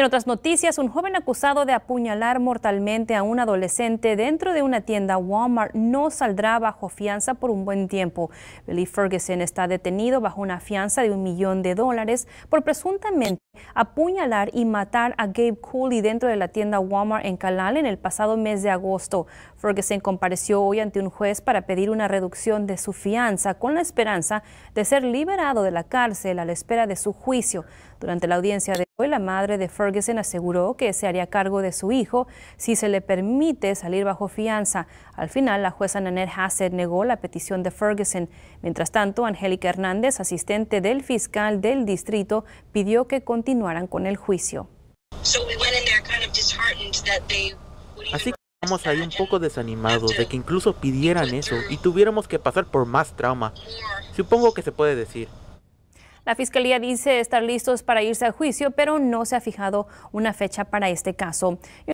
En otras noticias, un joven acusado de apuñalar mortalmente a un adolescente dentro de una tienda Walmart no saldrá bajo fianza por un buen tiempo. Billy Ferguson está detenido bajo una fianza de un millón de dólares por presuntamente apuñalar y matar a Gabe Cooley dentro de la tienda Walmart en Calal en el pasado mes de agosto. Ferguson compareció hoy ante un juez para pedir una reducción de su fianza con la esperanza de ser liberado de la cárcel a la espera de su juicio. Durante la audiencia de pues la madre de Ferguson aseguró que se haría cargo de su hijo si se le permite salir bajo fianza. Al final, la jueza Nanette Hassett negó la petición de Ferguson. Mientras tanto, Angélica Hernández, asistente del fiscal del distrito, pidió que continuaran con el juicio. Así que estábamos ahí un poco desanimados de que incluso pidieran eso y tuviéramos que pasar por más trauma. Supongo que se puede decir. La fiscalía dice estar listos para irse a juicio, pero no se ha fijado una fecha para este caso.